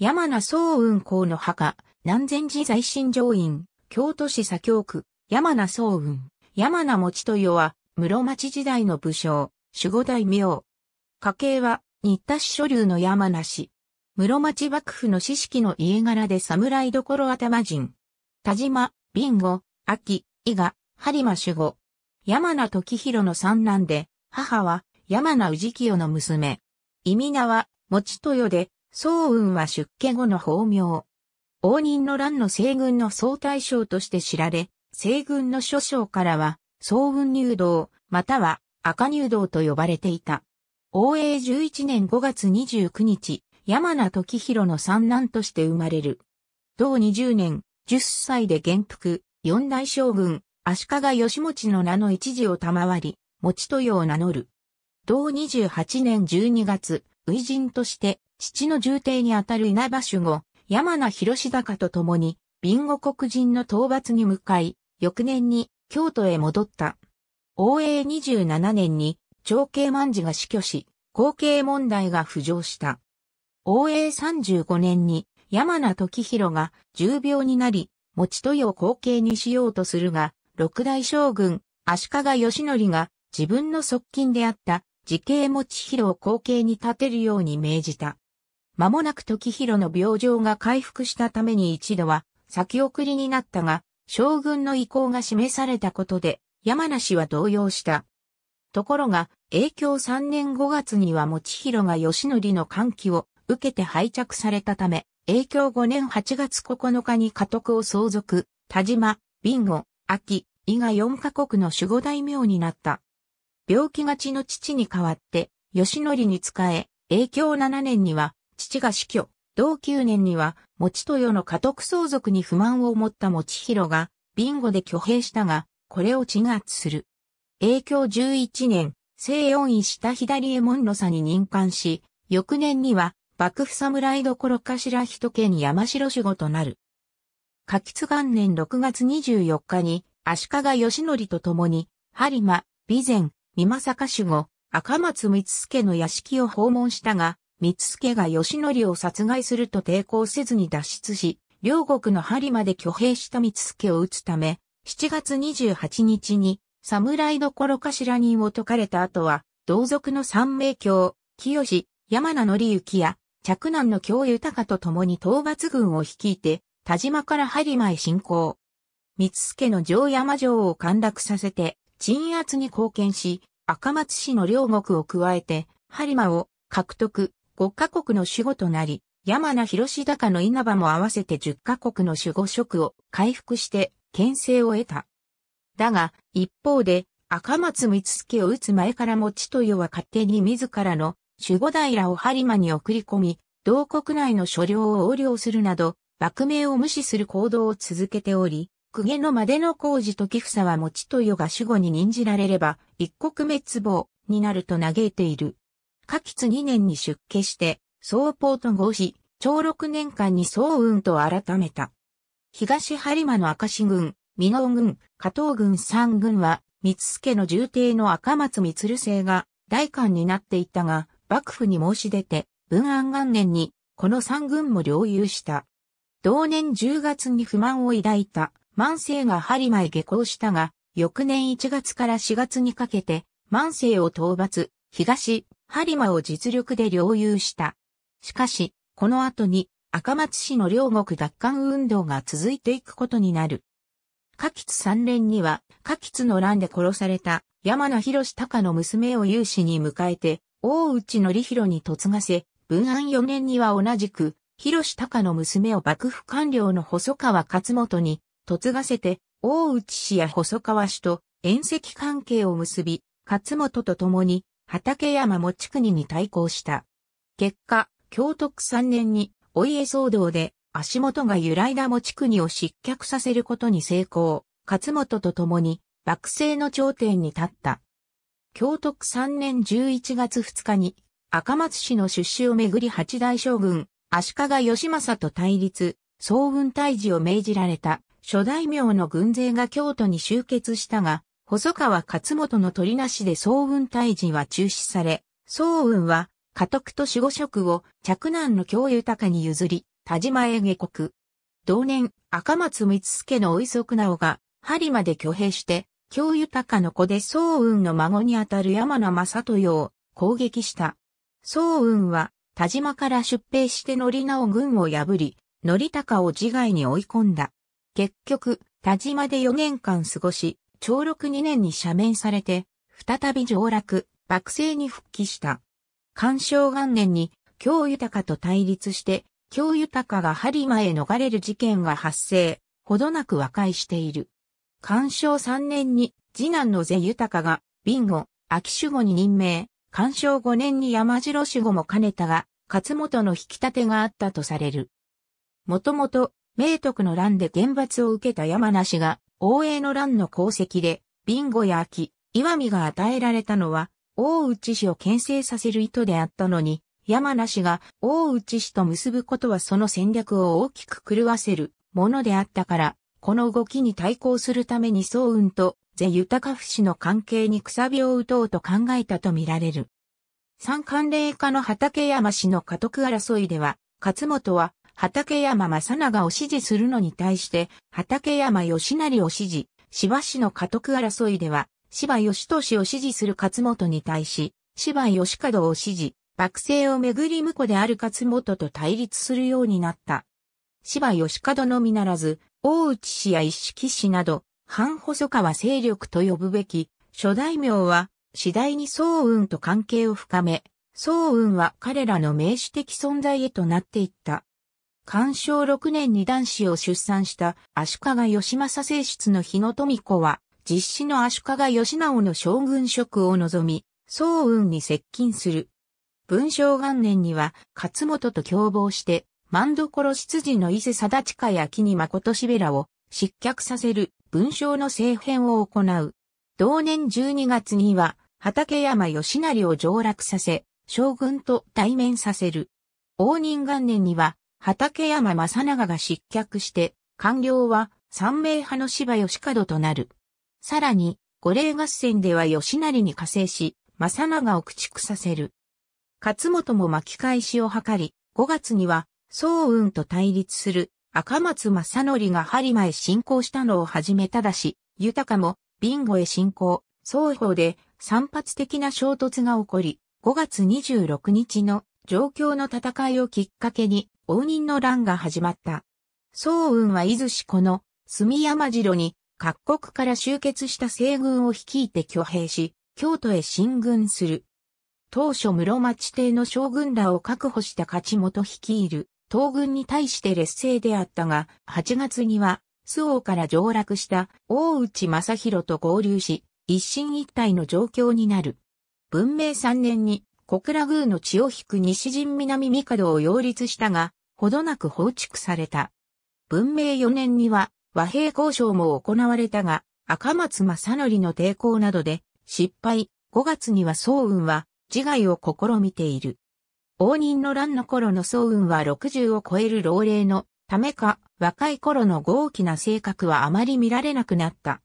山名総雲公の墓、南禅寺在新上院、京都市左京区、山名総雲、山名持豊は、室町時代の武将、守護大名。家系は、新田市所流の山名氏。室町幕府の知識の家柄で侍どころ頭人。田島、ビンゴ、秋、伊賀、播磨守護。山名時広の三男で、母は、山名氏清の娘。意味名は、持豊で、宗雲は出家後の法名。応仁の乱の西軍の総大将として知られ、西軍の諸将からは、宗雲入道、または赤入道と呼ばれていた。応永11年5月29日、山名時広の三男として生まれる。同20年、10歳で元服、四大将軍、足利義持の名の一時を賜り、持豊を名乗る。同28年12月、偉人として父の重帝にあたる稲葉守護、山名広高と共に、ビンゴ国人の討伐に向かい、翌年に京都へ戻った。応永27年に、長慶万事が死去し、後継問題が浮上した。応永35年に、山名時広が重病になり、持豊を後継にしようとするが、六大将軍、足利義則が自分の側近であった、時系持広を後継に立てるように命じた。間もなく時広の病状が回復したために一度は先送りになったが、将軍の意向が示されたことで、山梨は動揺した。ところが、永響3年5月には持広が義則の歓喜を受けて廃着されたため、永響5年8月9日に家督を相続、田島、ビンゴ、秋、伊賀4カ国の守護大名になった。病気がちの父に代わって、義則に仕え、永響7年には、父が死去。同9年には、持豊の家督相続に不満を持った持広が、ビンゴで挙兵したが、これを鎮圧する。永響11年、西恩医した左衛門の差に任官し、翌年には、幕府侍どころかしら家に山城守護となる。夏吉元年6月24日に、足利義則と共に、播磨、備前、美正守護、赤松光助の屋敷を訪問したが、三助が義則を殺害すると抵抗せずに脱出し、両国の針まで挙兵した三助を撃つため、7月28日に、侍どころかしら人を解かれた後は、同族の三名教、清、山名則之や、嫡男の京豊と共に討伐軍を率いて、田島から針前へ進行。三助の城山城を陥落させて、鎮圧に貢献し、赤松氏の両国を加えて、針間を獲得、5カ国の守護となり、山名広志高の稲葉も合わせて10カ国の守護職を回復して、牽制を得た。だが、一方で、赤松光助を打つ前からも千豊は勝手に自らの守護平を播磨に送り込み、同国内の所領を横領するなど、幕命を無視する行動を続けており、公家のまでの工事と時草はも千豊が守護に任じられれば、一国滅亡になると嘆いている。下吉2年に出家して、総ポート合し、長6年間に総運と改めた。東張間の赤市軍、美濃軍、加藤軍三軍は、三助の重帝の赤松光星が大官になっていたが、幕府に申し出て、文安元年に、この三軍も領有した。同年10月に不満を抱いた万世が張前へ下校したが、翌年1月から4月にかけて、万世を討伐、東、播磨を実力で領有した。しかし、この後に赤松市の両国奪還運動が続いていくことになる。柿津三連には、柿津の乱で殺された山名博隆の娘を有志に迎えて、大内則広に嫁がせ、文安4年には同じく、広隆の娘を幕府官僚の細川勝元に嫁がせて、大内氏や細川氏と縁赤関係を結び、勝元と共に畠山持国に対抗した。結果、京徳3年にお家騒動で足元が揺らいだ持国を失脚させることに成功、勝本と共に幕政の頂点に立った。京徳3年11月2日に赤松氏の出資をめぐり八大将軍、足利義政と対立、総運退治を命じられた諸大名の軍勢が京都に集結したが、細川勝元の取りなしで総雲退治は中止され、総雲は家督と守護職を嫡男の京豊に譲り、田島へ下国。同年、赤松光助のおいそくなおが、針まで挙兵して、京豊の子で総雲の孫にあたる山名正豊を攻撃した。総雲は、田島から出兵して則直軍を破り、則高を自害に追い込んだ。結局、田島で4年間過ごし、長禄2年に赦免されて、再び上洛、幕政に復帰した。干渉元年に、京豊と対立して、京豊が播磨へ逃れる事件が発生、ほどなく和解している。干渉3年に、次男の瀬豊が、ビンゴ、秋守護に任命、干渉5年に山城守護も兼ねたが、勝本の引き立てがあったとされる。もともと、明徳の乱で厳罰を受けた山梨が、大江の乱の功績で、ビンゴや秋、岩見が与えられたのは、大内氏を牽制させる意図であったのに、山梨が大内氏と結ぶことはその戦略を大きく狂わせるものであったから、この動きに対抗するために早雲とゼ・豊タカフの関係にくさびを打とうと考えたとみられる。三関連家の畠山氏の家督争いでは、勝本は畠山正長を支持するのに対して、畠山義成を支持、芝市の家督争いでは、芝義俊を支持する勝本に対し、芝義門を支持、幕政をめぐり婿である勝本と対立するようになった。芝義門のみならず、大内氏や一色氏など、半細川勢力と呼ぶべき、諸大名は、次第に総雲と関係を深め、総雲は彼らの名詞的存在へとなっていった。干渉6年に男子を出産した足利義政正室の日野富子は、実子の足利義直の将軍職を望み、総運に接近する。文章元年には、勝本と共謀して、万所執事の伊勢貞近や木に誠しべらを失脚させる文章の政変を行う。同年12月には、畠山義成を上洛させ、将軍と対面させる。応仁元年には、畠山正長が失脚して、官僚は三名派の芝吉門となる。さらに、五霊合戦では吉成に加勢し、正長を駆逐させる。勝本も巻き返しを図り、5月には、総雲と対立する赤松正則が針前進行したのをはじめただし、豊かもビンゴへ進行、双方で散発的な衝突が起こり、5月26日の状況の戦いをきっかけに応仁の乱が始まった。宋雲は伊豆市この、住山城に、各国から集結した西軍を率いて挙兵し、京都へ進軍する。当初室町邸の将軍らを確保した勝本率いる、東軍に対して劣勢であったが、8月には、周防から上洛した大内正弘と合流し、一進一退の状況になる。文明3年に小倉宮の血を引く西陣南角を擁立したが、ほどなく放逐された。文明4年には和平交渉も行われたが、赤松正則の抵抗などで失敗、5月には総運は自害を試みている。応仁の乱の頃の総運は60を超える老齢のためか、若い頃の豪気な性格はあまり見られなくなった。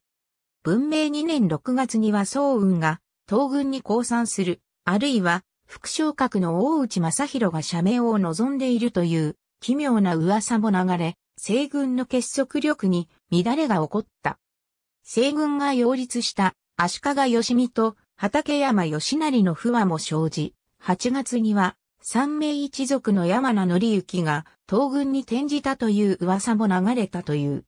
文明2年6月には総運が東軍に降参する、あるいは副将格の大内正宏が社名を望んでいるという奇妙な噂も流れ、西軍の結束力に乱れが起こった。西軍が擁立した足利義美と畠山義成の不和も生じ、8月には三名一族の山名則之が東軍に転じたという噂も流れたという。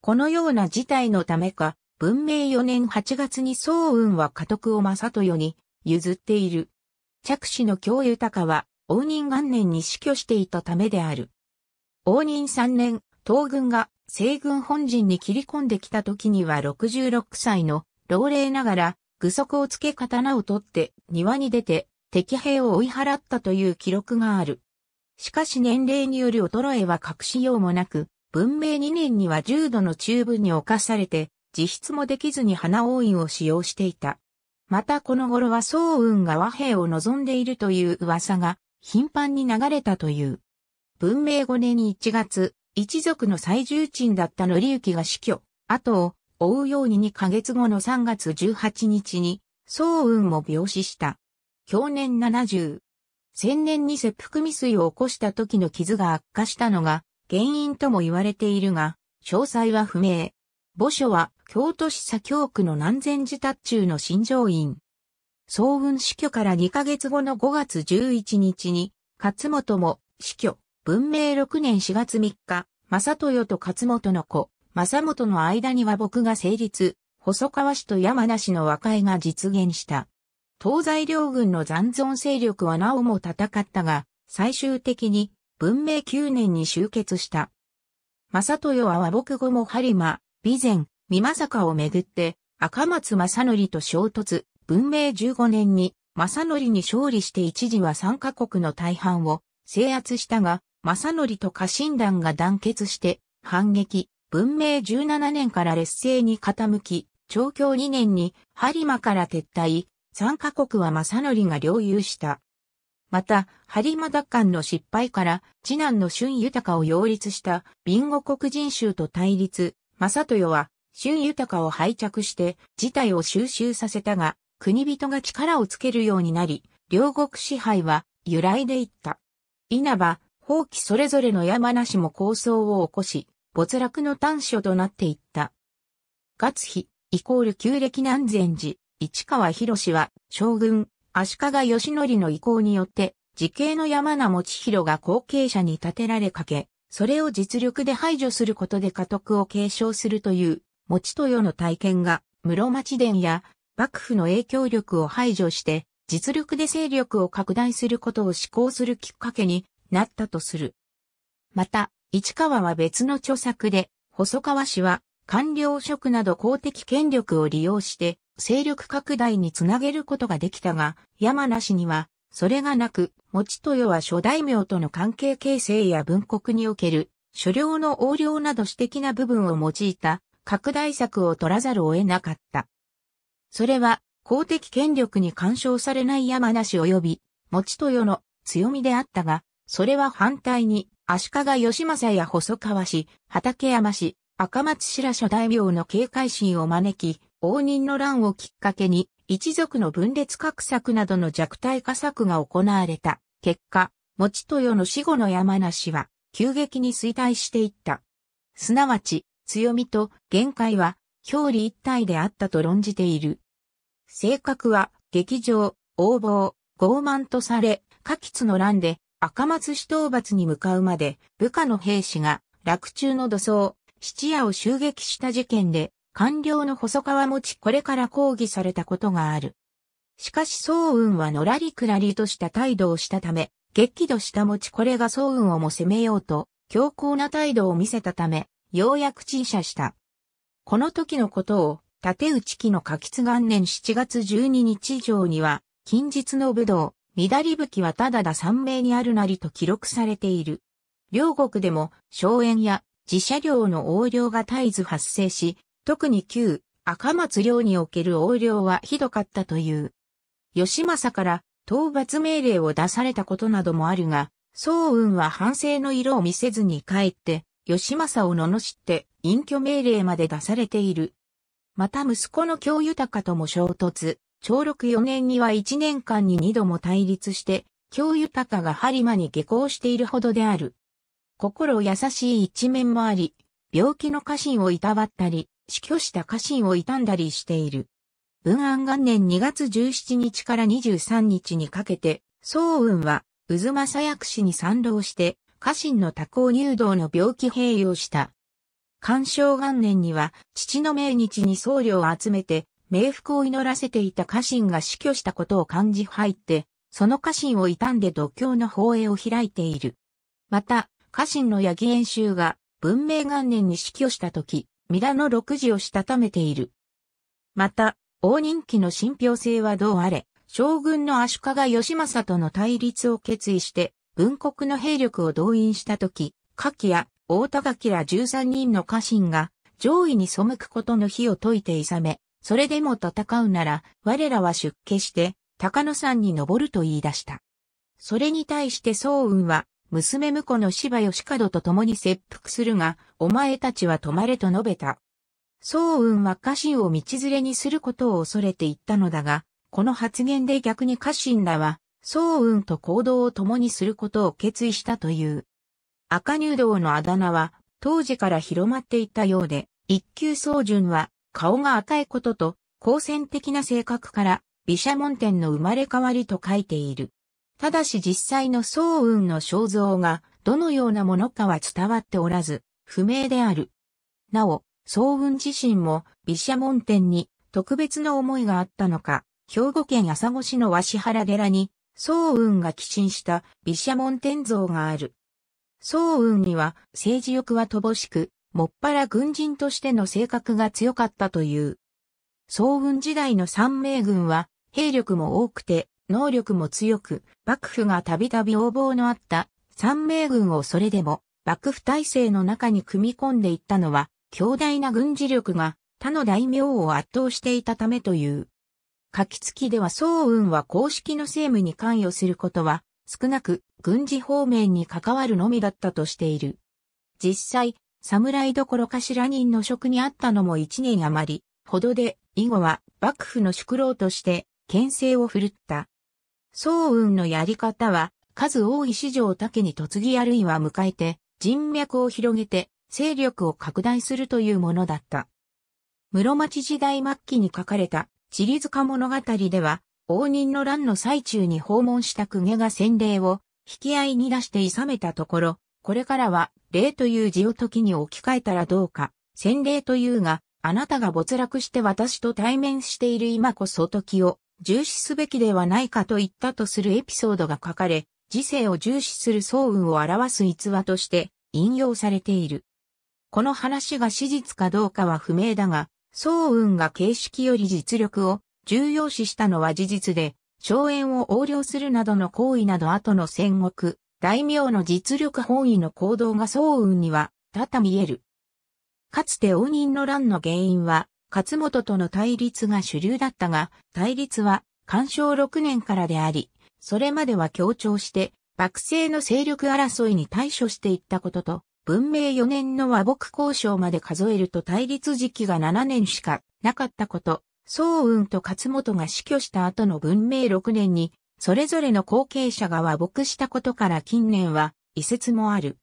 このような事態のためか、文明4年8月に総雲は家督を正豊に譲っている。着手の京豊は、応仁元年に死去していたためである。応仁3年、東軍が西軍本陣に切り込んできた時には66歳の老齢ながら、具足をつけ刀を取って庭に出て敵兵を追い払ったという記録がある。しかし年齢による衰えは隠しようもなく、文明2年には重度の中部に侵されて、自筆もできずに花王院を使用していた。またこの頃は総運が和平を望んでいるという噂が頻繁に流れたという。文明5年1月、一族の最重鎮だった則行が死去、後を追うように2ヶ月後の3月18日に、総運も病死した。去年70。千年に切腹未遂を起こした時の傷が悪化したのが原因とも言われているが、詳細は不明。墓所は京都市左京区の南禅寺達中の新城院。総運死去から2ヶ月後の5月11日に、勝本も死去、文明6年4月3日、正豊と勝本の子、正本の間には僕が成立、細川氏と山梨の和解が実現した。東西両軍の残存勢力はなおも戦ったが、最終的に文明9年に終結した。正豊は和睦後も張馬、備前、三政をめぐって赤松正則と衝突、文明15年に正則に勝利して一時は三カ国の大半を制圧したが、正則と家臣団が団結して反撃、文明17年から劣勢に傾き、長教2年に播磨から撤退、三カ国は正則が領有した。また、播磨奪還の失敗から、次男の春豊を擁立した、ビンゴ黒人衆と対立、正豊は、春豊を拝着して事態を収集させたが、国人が力をつけるようになり、両国支配は由来でいった。稲葉、放棄それぞれの山梨も構想を起こし、没落の端緒となっていった。月日、イコール旧暦南禅寺、市川博士は、将軍、足利義則の意向によって、時系の山名持広が後継者に立てられかけ、それを実力で排除することで家督を継承するという、持豊の体験が室町殿や幕府の影響力を排除して実力で勢力を拡大することを志向するきっかけになったとする。また、市川は別の著作で、細川氏は官僚職など公的権力を利用して勢力拡大につなげることができたが、山梨にはそれがなく、持豊は諸大名との関係形成や文国における、所領の横領など私的な部分を用いた拡大策を取らざるを得なかった。それは公的権力に干渉されない山梨及び、持豊の強みであったが、それは反対に、足利義政や細川氏、畠山氏、赤松白ら諸大名の警戒心を招き、応仁の乱をきっかけに、一族の分裂格策などの弱体化策が行われた。結果、持豊の死後の山梨は、急激に衰退していった。すなわち、強みと限界は表裏一体であったと論じている。性格は劇場、横暴、傲慢とされ、下吉の乱で赤松市討伐に向かうまで部下の兵士が落中の土葬、質屋を襲撃した事件で官僚の細川持ちこれから抗議されたことがある。しかし総雲はのらりくらりとした態度をしたため、激怒した持ちこれが総雲をも攻めようと強硬な態度を見せたため、ようやく陳謝した。この時のことを、立内期の夏吉元年7月12日以上には、近日の武道、乱り吹きはただだ三名にあるなりと記録されている。両国でも、荘園や自社領の横領が絶えず発生し、特に旧赤松領における横領はひどかったという。吉政から討伐命令を出されたことなどもあるが、総運は反省の色を見せずに帰って、義政を罵って隠居命令まで出されている。また息子の京豊とも衝突、長禄4年には1年間に2度も対立して、京豊が播磨に下校しているほどである。心優しい一面もあり、病気の家臣をいたわったり、死去した家臣を傷んだりしている。文安元年2月17日から23日にかけて、総雲は、渦政薬師に賛同して、家臣の多幸入道の病気併用した。干渉元年には、父の命日に僧侶を集めて、冥福を祈らせていた家臣が死去したことを感じ入って、その家臣を悼んで度胸の放映を開いている。また、家臣の八木演習が、文明元年に死去した時、皆の六時をしたためている。また、大人気の信憑性はどうあれ、将軍の足利義政との対立を決意して、文国の兵力を動員したとき、下記や大田垣ら13人の家臣が上位に背くことの火を解いていさめ、それでも戦うなら我らは出家して高野山に登ると言い出した。それに対して宗雲は娘婿の芝義門と共に切腹するが、お前たちは止まれと述べた。宗雲は家臣を道連れにすることを恐れて言ったのだが、この発言で逆に家臣らは早雲と行動を共にすることを決意したという。赤入道のあだ名は当時から広まっていたようで、一級宗順は顔が赤いことと好戦的な性格から毘沙門天の生まれ変わりと書いている。ただし実際の早雲の肖像がどのようなものかは伝わっておらず、不明である。なお、早雲自身も毘沙門天に特別な思いがあったのか、兵庫県朝来市の鷲原寺に宋雲が寄進した毘沙門天像がある。宋雲には政治欲は乏しく、もっぱら軍人としての性格が強かったという。宋雲時代の三名軍は、兵力も多くて、能力も強く、幕府がたびたび横暴のあった三名軍をそれでも、幕府体制の中に組み込んでいったのは、強大な軍事力が他の大名を圧倒していたためという。書き付きでは総運は公式の政務に関与することは、少なく軍事方面に関わるのみだったとしている。実際、侍どころか頭人の職にあったのも一年余り、ほどで、以後は幕府の宿老として、牽制を振るった。総運のやり方は、数多い市場だけに突ぎあるいは迎えて、人脈を広げて、勢力を拡大するというものだった。室町時代末期に書かれた地理塚物語では、応仁の乱の最中に訪問した公家が洗礼を引き合いに出して諌めたところ、これからは、礼という字を時に置き換えたらどうか、洗礼というが、あなたが没落して私と対面している今こそ時を重視すべきではないかと言ったとするエピソードが書かれ、時世を重視する早運を表す逸話として引用されている。この話が史実かどうかは不明だが、総雲が形式より実力を重要視したのは事実で、荘園を横領するなどの行為など後の戦国、大名の実力本位の行動が総雲には多々見える。かつて応仁の乱の原因は、勝本との対立が主流だったが、対立は、干渉6年からであり、それまでは協調して、幕政の勢力争いに対処していったことと、文明4年の和睦交渉まで数えると対立時期が7年しかなかったこと、宋雲と勝本が死去した後の文明6年に、それぞれの後継者が和睦したことから近年は、遺説もある。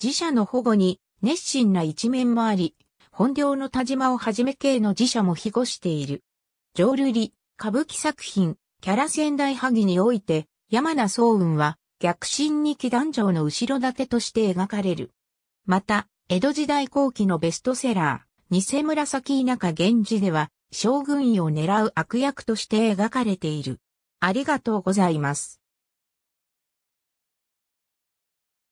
自社の保護に熱心な一面もあり、本領の田島をはじめ系の自社も庇護している。浄瑠璃、歌舞伎作品、キャラ仙台萩において、山名宗雲は、逆進に祈願城の後ろ盾として描かれる。また、江戸時代後期のベストセラー、偽紫田舎源氏では、将軍位を狙う悪役として描かれている。ありがとうございます。